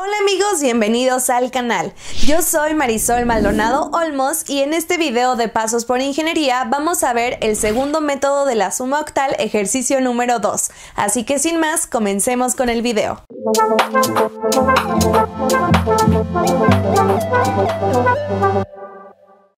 Hola amigos, bienvenidos al canal. Yo soy Marisol Maldonado Olmos y en este video de Pasos por Ingeniería vamos a ver el segundo método de la suma octal ejercicio número 2. Así que sin más, comencemos con el video.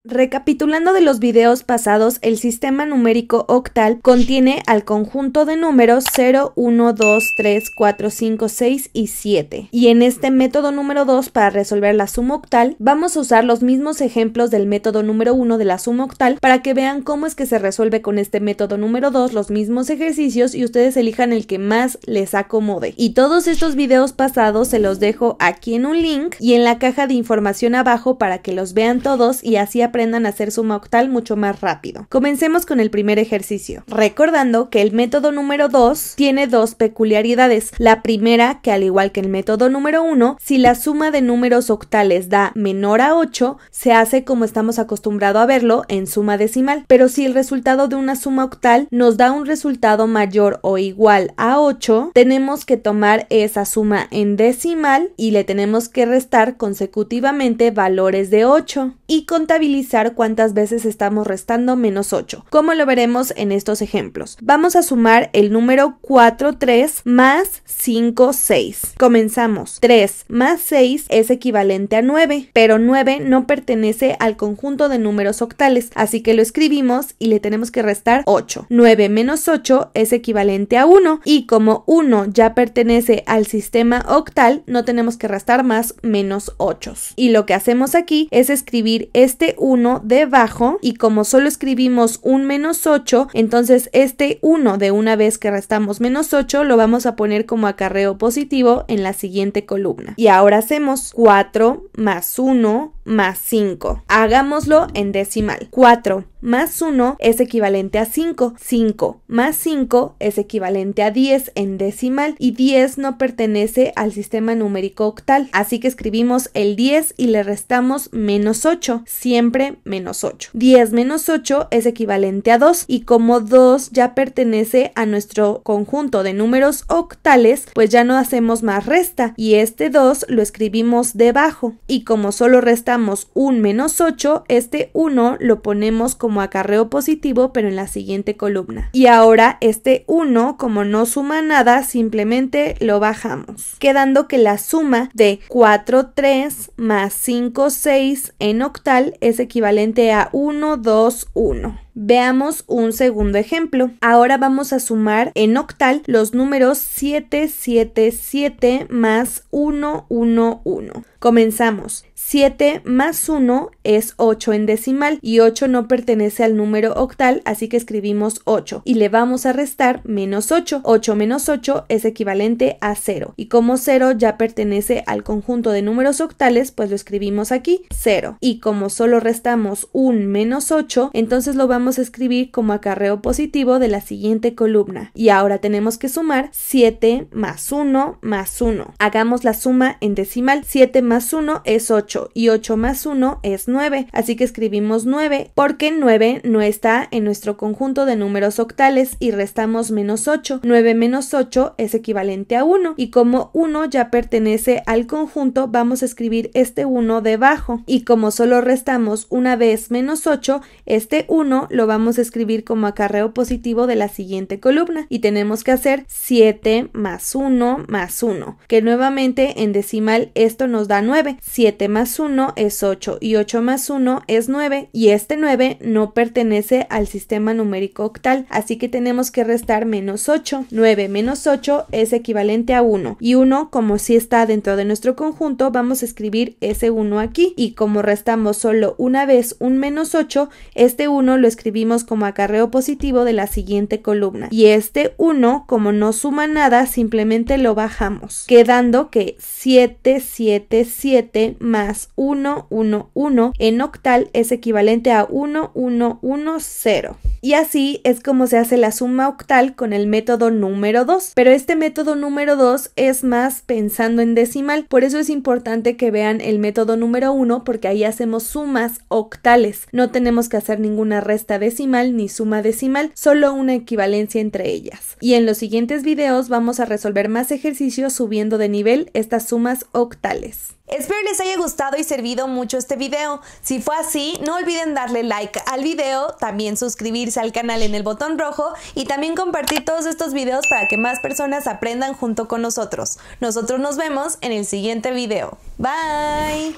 Recapitulando de los videos pasados, el sistema numérico octal contiene al conjunto de números 0, 1, 2, 3, 4, 5, 6 y 7. Y en este método número 2 para resolver la suma octal, vamos a usar los mismos ejemplos del método número 1 de la suma octal para que vean cómo es que se resuelve con este método número 2 los mismos ejercicios y ustedes elijan el que más les acomode. Y todos estos videos pasados se los dejo aquí en un link y en la caja de información abajo para que los vean todos y así aprendan a hacer suma octal mucho más rápido. Comencemos con el primer ejercicio, recordando que el método número 2 tiene dos peculiaridades. La primera, que al igual que el método número 1, si la suma de números octales da menor a 8, se hace como estamos acostumbrados a verlo en suma decimal, pero si el resultado de una suma octal nos da un resultado mayor o igual a 8, tenemos que tomar esa suma en decimal y le tenemos que restar consecutivamente valores de 8 y contabilizar cuántas veces estamos restando menos 8, como lo veremos en estos ejemplos. Vamos a sumar el número 4, 3 más 5, 6. Comenzamos. 3 más 6 es equivalente a 9, pero 9 no pertenece al conjunto de números octales, así que lo escribimos y le tenemos que restar 8. 9 menos 8 es equivalente a 1 y como 1 ya pertenece al sistema octal, no tenemos que restar más menos 8. Y lo que hacemos aquí es escribir este 1 1 debajo y como solo escribimos un menos 8, entonces este 1 de una vez que restamos menos 8 lo vamos a poner como acarreo positivo en la siguiente columna. Y ahora hacemos 4 más 1 más 5. Hagámoslo en decimal. 4 más 1 es equivalente a 5. 5 más 5 es equivalente a 10 en decimal y 10 no pertenece al sistema numérico octal. Así que escribimos el 10 y le restamos menos 8. Siempre menos 8. 10 menos 8 es equivalente a 2 y como 2 ya pertenece a nuestro conjunto de números octales, pues ya no hacemos más resta y este 2 lo escribimos debajo y como solo restamos 1 un menos 8, este 1 lo ponemos como acarreo positivo, pero en la siguiente columna. Y ahora este 1, como no suma nada, simplemente lo bajamos, quedando que la suma de 4, 3 más 5, 6 en octal es equivalente a 1, 2, 1. Veamos un segundo ejemplo. Ahora vamos a sumar en octal los números 777 más 111. Comenzamos. 7 más 1 es 8 en decimal y 8 no pertenece al número octal, así que escribimos 8 y le vamos a restar menos 8. 8 menos 8 es equivalente a 0 y como 0 ya pertenece al conjunto de números octales, pues lo escribimos aquí 0 y como solo restamos 1 menos 8, entonces lo vamos escribir como acarreo positivo de la siguiente columna. Y ahora tenemos que sumar 7 más 1 más 1. Hagamos la suma en decimal. 7 más 1 es 8 y 8 más 1 es 9. Así que escribimos 9 porque 9 no está en nuestro conjunto de números octales y restamos menos 8. 9 menos 8 es equivalente a 1 y como 1 ya pertenece al conjunto vamos a escribir este 1 debajo y como solo restamos una vez menos 8 este 1 lo vamos a escribir como acarreo positivo de la siguiente columna y tenemos que hacer 7 más 1 más 1, que nuevamente en decimal esto nos da 9. 7 más 1 es 8 y 8 más 1 es 9 y este 9 no pertenece al sistema numérico octal, así que tenemos que restar menos 8. 9 menos 8 es equivalente a 1 y 1 como si está dentro de nuestro conjunto vamos a escribir ese 1 aquí y como restamos solo una vez un menos 8 este 1 lo escribimos escribimos como acarreo positivo de la siguiente columna y este 1 como no suma nada simplemente lo bajamos quedando que 777 más 111 en octal es equivalente a 1110. Y así es como se hace la suma octal con el método número 2. Pero este método número 2 es más pensando en decimal, por eso es importante que vean el método número 1 porque ahí hacemos sumas octales. No tenemos que hacer ninguna resta decimal ni suma decimal, solo una equivalencia entre ellas. Y en los siguientes videos vamos a resolver más ejercicios subiendo de nivel estas sumas octales. Espero les haya gustado y servido mucho este video. Si fue así, no olviden darle like al video, también suscribirse al canal en el botón rojo y también compartir todos estos videos para que más personas aprendan junto con nosotros. Nosotros nos vemos en el siguiente video. Bye.